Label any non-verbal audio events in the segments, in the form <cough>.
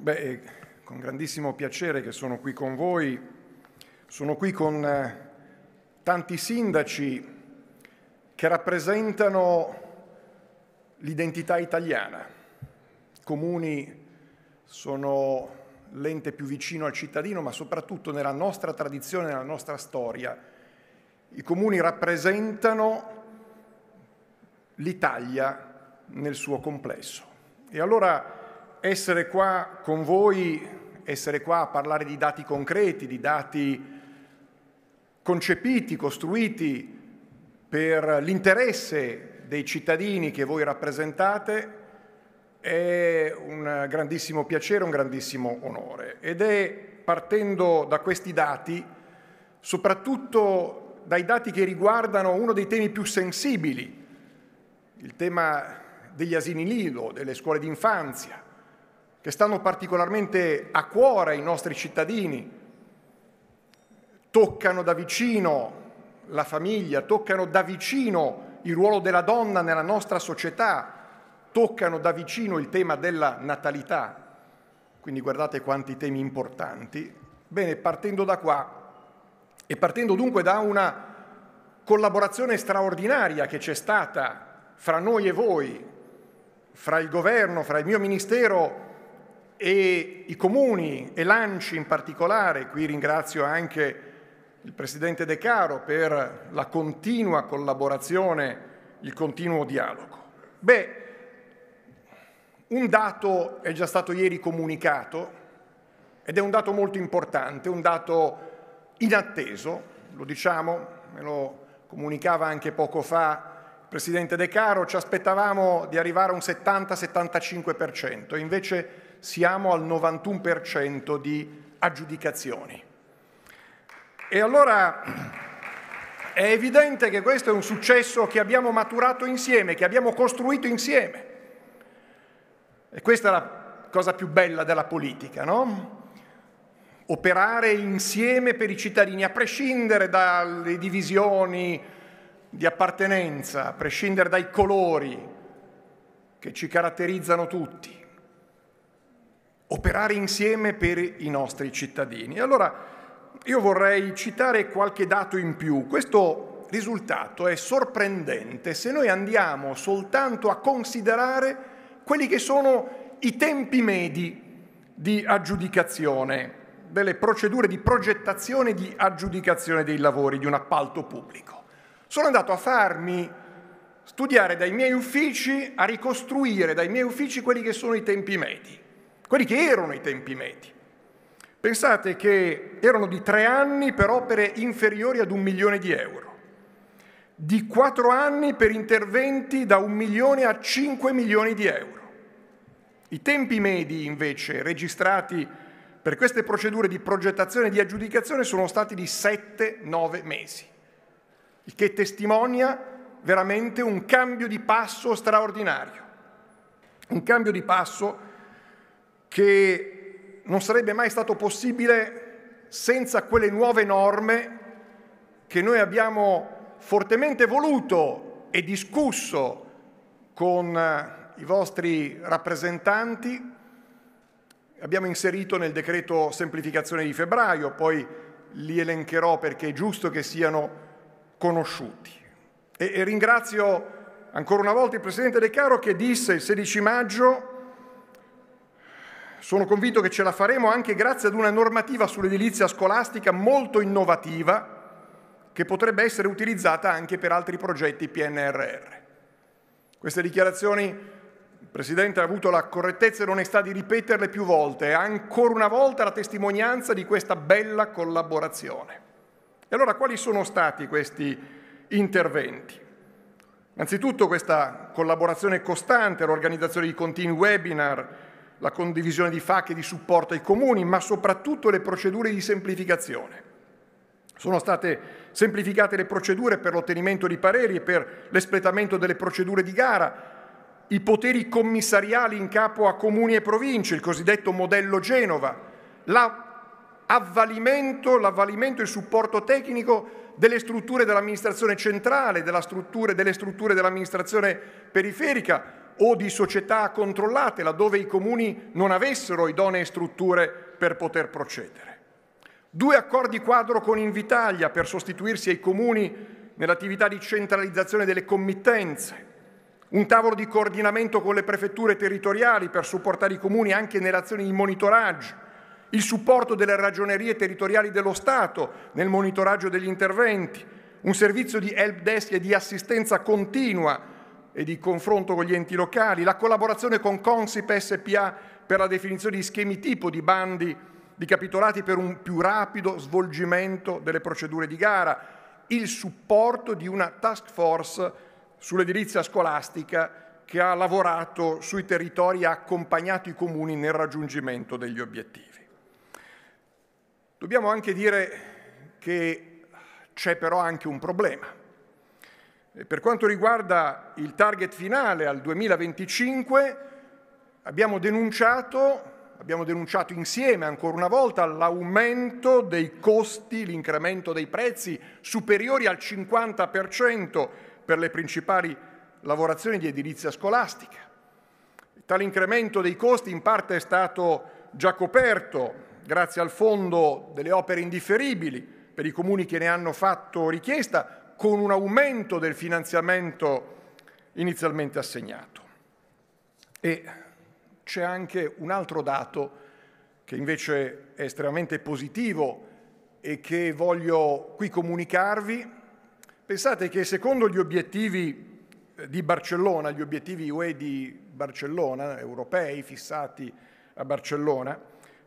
Beh, è eh, con grandissimo piacere che sono qui con voi, sono qui con eh, tanti sindaci che rappresentano l'identità italiana. Comuni sono l'ente più vicino al cittadino, ma soprattutto nella nostra tradizione, nella nostra storia. I comuni rappresentano l'Italia nel suo complesso. E allora essere qua con voi, essere qua a parlare di dati concreti, di dati concepiti, costruiti per l'interesse dei cittadini che voi rappresentate, è un grandissimo piacere, un grandissimo onore. Ed è partendo da questi dati, soprattutto dai dati che riguardano uno dei temi più sensibili, il tema degli asini nido, delle scuole d'infanzia, che stanno particolarmente a cuore ai nostri cittadini, toccano da vicino la famiglia, toccano da vicino il ruolo della donna nella nostra società, toccano da vicino il tema della natalità. Quindi guardate quanti temi importanti. Bene, partendo da qua e partendo dunque da una collaborazione straordinaria che c'è stata fra noi e voi, fra il governo, fra il mio ministero e i comuni e l'ANCI in particolare, qui ringrazio anche il Presidente De Caro per la continua collaborazione, il continuo dialogo. Beh, un dato è già stato ieri comunicato ed è un dato molto importante, un dato inatteso, lo diciamo, me lo comunicava anche poco fa il Presidente De Caro, ci aspettavamo di arrivare a un 70-75%, invece siamo al 91% di aggiudicazioni. E allora è evidente che questo è un successo che abbiamo maturato insieme, che abbiamo costruito insieme. E questa è la cosa più bella della politica, no? Operare insieme per i cittadini, a prescindere dalle divisioni di appartenenza, a prescindere dai colori che ci caratterizzano tutti operare insieme per i nostri cittadini. Allora io vorrei citare qualche dato in più. Questo risultato è sorprendente se noi andiamo soltanto a considerare quelli che sono i tempi medi di aggiudicazione, delle procedure di progettazione e di aggiudicazione dei lavori di un appalto pubblico. Sono andato a farmi studiare dai miei uffici, a ricostruire dai miei uffici quelli che sono i tempi medi quelli che erano i tempi medi. Pensate che erano di tre anni per opere inferiori ad un milione di euro, di quattro anni per interventi da un milione a cinque milioni di euro. I tempi medi invece registrati per queste procedure di progettazione e di aggiudicazione sono stati di 7-9 mesi, il che testimonia veramente un cambio di passo straordinario, un cambio di passo che non sarebbe mai stato possibile senza quelle nuove norme che noi abbiamo fortemente voluto e discusso con eh, i vostri rappresentanti. Abbiamo inserito nel decreto semplificazione di febbraio, poi li elencherò perché è giusto che siano conosciuti. E, e ringrazio ancora una volta il Presidente De Caro che disse il 16 maggio sono convinto che ce la faremo anche grazie ad una normativa sull'edilizia scolastica molto innovativa che potrebbe essere utilizzata anche per altri progetti PNRR. Queste dichiarazioni il Presidente ha avuto la correttezza e l'onestà di ripeterle più volte, ancora una volta la testimonianza di questa bella collaborazione. E allora quali sono stati questi interventi? Innanzitutto questa collaborazione costante, l'organizzazione di continui webinar, la condivisione di FAC e di supporto ai comuni, ma soprattutto le procedure di semplificazione. Sono state semplificate le procedure per l'ottenimento di pareri e per l'espletamento delle procedure di gara, i poteri commissariali in capo a comuni e province, il cosiddetto modello Genova, l'avvalimento, l'avvalimento e il supporto tecnico delle strutture dell'amministrazione centrale, delle strutture dell'amministrazione periferica, o di società controllate laddove i comuni non avessero idonee strutture per poter procedere. Due accordi quadro con Invitalia per sostituirsi ai comuni nell'attività di centralizzazione delle committenze, un tavolo di coordinamento con le prefetture territoriali per supportare i comuni anche nelle azioni di monitoraggio, il supporto delle ragionerie territoriali dello Stato nel monitoraggio degli interventi, un servizio di help desk e di assistenza continua e di confronto con gli enti locali, la collaborazione con Consip SPA per la definizione di schemi tipo di bandi di capitolati per un più rapido svolgimento delle procedure di gara, il supporto di una task force sull'edilizia scolastica che ha lavorato sui territori e ha accompagnato i comuni nel raggiungimento degli obiettivi. Dobbiamo anche dire che c'è però anche un problema. Per quanto riguarda il target finale al 2025, abbiamo denunciato abbiamo denunciato insieme ancora una volta l'aumento dei costi, l'incremento dei prezzi superiori al 50% per le principali lavorazioni di edilizia scolastica. Tale incremento dei costi in parte è stato già coperto grazie al fondo delle opere indifferibili per i comuni che ne hanno fatto richiesta, con un aumento del finanziamento inizialmente assegnato. E c'è anche un altro dato che invece è estremamente positivo e che voglio qui comunicarvi. Pensate che secondo gli obiettivi eh, di Barcellona, gli obiettivi UE di Barcellona, europei fissati a Barcellona,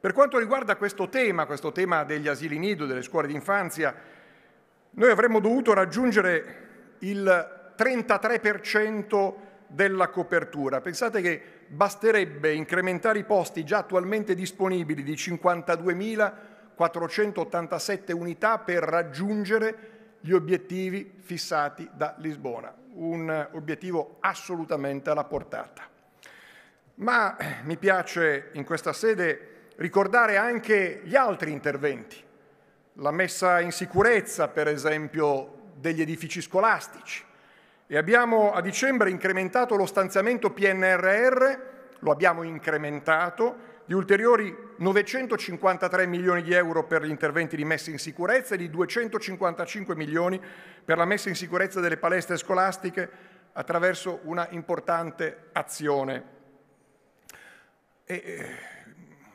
per quanto riguarda questo tema, questo tema degli asili nido, delle scuole di infanzia, noi avremmo dovuto raggiungere il 33% della copertura. Pensate che basterebbe incrementare i posti già attualmente disponibili di 52.487 unità per raggiungere gli obiettivi fissati da Lisbona, un obiettivo assolutamente alla portata. Ma mi piace in questa sede ricordare anche gli altri interventi la messa in sicurezza, per esempio, degli edifici scolastici e abbiamo a dicembre incrementato lo stanziamento PNRR, lo abbiamo incrementato, di ulteriori 953 milioni di euro per gli interventi di messa in sicurezza e di 255 milioni per la messa in sicurezza delle palestre scolastiche attraverso una importante azione. E, eh,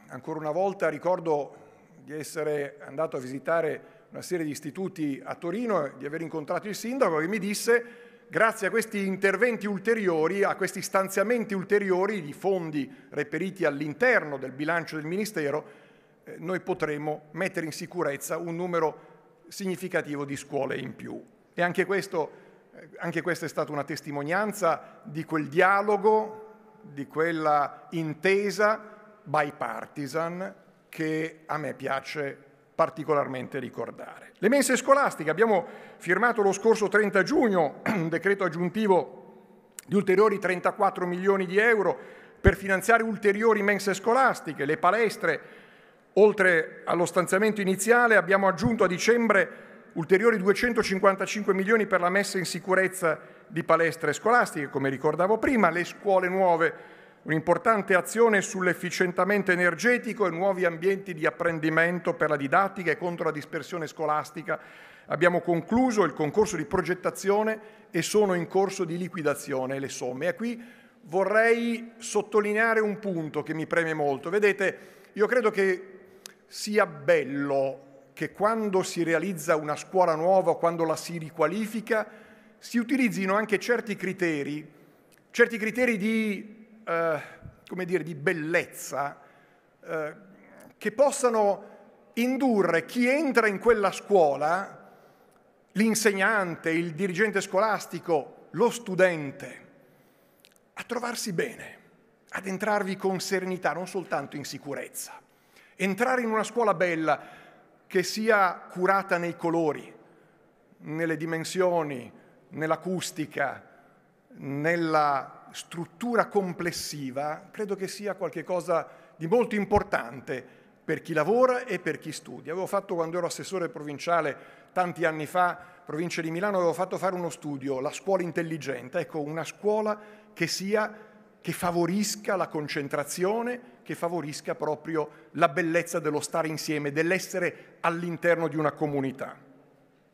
ancora una volta ricordo di essere andato a visitare una serie di istituti a Torino, di aver incontrato il sindaco che mi disse grazie a questi interventi ulteriori, a questi stanziamenti ulteriori di fondi reperiti all'interno del bilancio del Ministero, eh, noi potremo mettere in sicurezza un numero significativo di scuole in più. E anche, questo, eh, anche questa è stata una testimonianza di quel dialogo, di quella intesa bipartisan che a me piace particolarmente ricordare. Le mense scolastiche, abbiamo firmato lo scorso 30 giugno <clears throat> un decreto aggiuntivo di ulteriori 34 milioni di euro per finanziare ulteriori mense scolastiche, le palestre, oltre allo stanziamento iniziale abbiamo aggiunto a dicembre ulteriori 255 milioni per la messa in sicurezza di palestre scolastiche, come ricordavo prima, le scuole nuove un'importante azione sull'efficientamento energetico e nuovi ambienti di apprendimento per la didattica e contro la dispersione scolastica. Abbiamo concluso il concorso di progettazione e sono in corso di liquidazione le somme. E qui vorrei sottolineare un punto che mi preme molto. Vedete, io credo che sia bello che quando si realizza una scuola nuova, quando la si riqualifica, si utilizzino anche certi criteri, certi criteri di eh, come dire, di bellezza eh, che possano indurre chi entra in quella scuola, l'insegnante, il dirigente scolastico, lo studente, a trovarsi bene, ad entrarvi con serenità, non soltanto in sicurezza. Entrare in una scuola bella che sia curata nei colori, nelle dimensioni, nell'acustica, nella struttura complessiva credo che sia qualcosa di molto importante per chi lavora e per chi studia. Avevo fatto quando ero assessore provinciale tanti anni fa, provincia di Milano, avevo fatto fare uno studio, la scuola intelligente, ecco una scuola che sia che favorisca la concentrazione, che favorisca proprio la bellezza dello stare insieme, dell'essere all'interno di una comunità.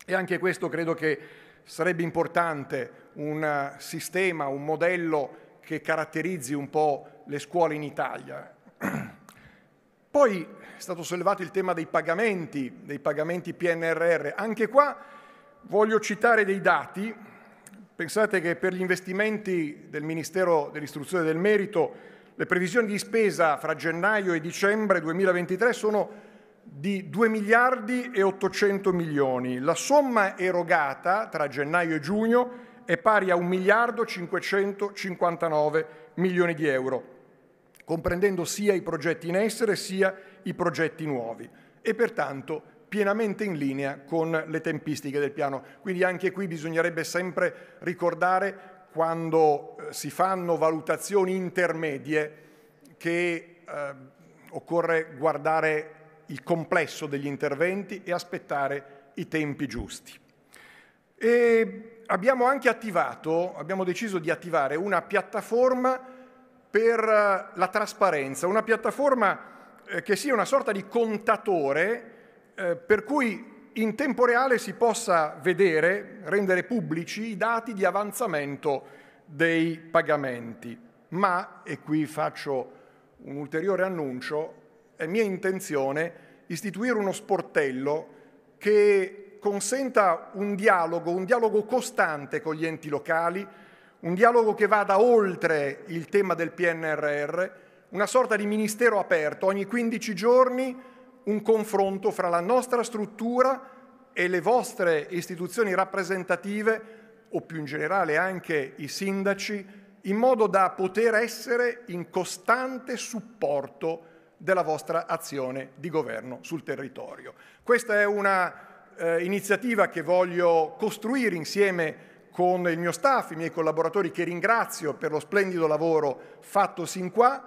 E anche questo credo che sarebbe importante un sistema, un modello che caratterizzi un po' le scuole in Italia. <clears throat> Poi è stato sollevato il tema dei pagamenti, dei pagamenti PNRR. Anche qua voglio citare dei dati. Pensate che per gli investimenti del Ministero dell'Istruzione e del Merito le previsioni di spesa fra gennaio e dicembre 2023 sono di 2 miliardi e 800 milioni. La somma erogata tra gennaio e giugno è pari a 1 miliardo 559 milioni di euro, comprendendo sia i progetti in essere sia i progetti nuovi e pertanto pienamente in linea con le tempistiche del piano. Quindi anche qui bisognerebbe sempre ricordare quando eh, si fanno valutazioni intermedie che eh, occorre guardare il complesso degli interventi e aspettare i tempi giusti. E abbiamo anche attivato, abbiamo deciso di attivare una piattaforma per eh, la trasparenza, una piattaforma eh, che sia una sorta di contatore eh, per cui in tempo reale si possa vedere, rendere pubblici i dati di avanzamento dei pagamenti. Ma, e qui faccio un ulteriore annuncio, è mia intenzione istituire uno sportello che consenta un dialogo, un dialogo costante con gli enti locali, un dialogo che vada oltre il tema del PNRR, una sorta di ministero aperto, ogni 15 giorni un confronto fra la nostra struttura e le vostre istituzioni rappresentative o più in generale anche i sindaci, in modo da poter essere in costante supporto della vostra azione di governo sul territorio. Questa è un'iniziativa eh, che voglio costruire insieme con il mio staff, i miei collaboratori che ringrazio per lo splendido lavoro fatto sin qua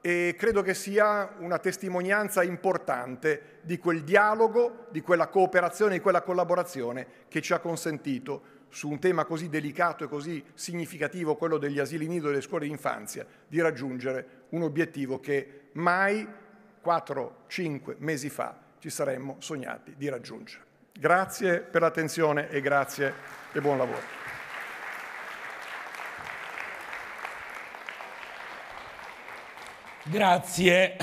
e credo che sia una testimonianza importante di quel dialogo, di quella cooperazione, di quella collaborazione che ci ha consentito su un tema così delicato e così significativo, quello degli asili nido e delle scuole di infanzia, di raggiungere un obiettivo che mai 4-5 mesi fa ci saremmo sognati di raggiungere. Grazie per l'attenzione e grazie e buon lavoro. Grazie.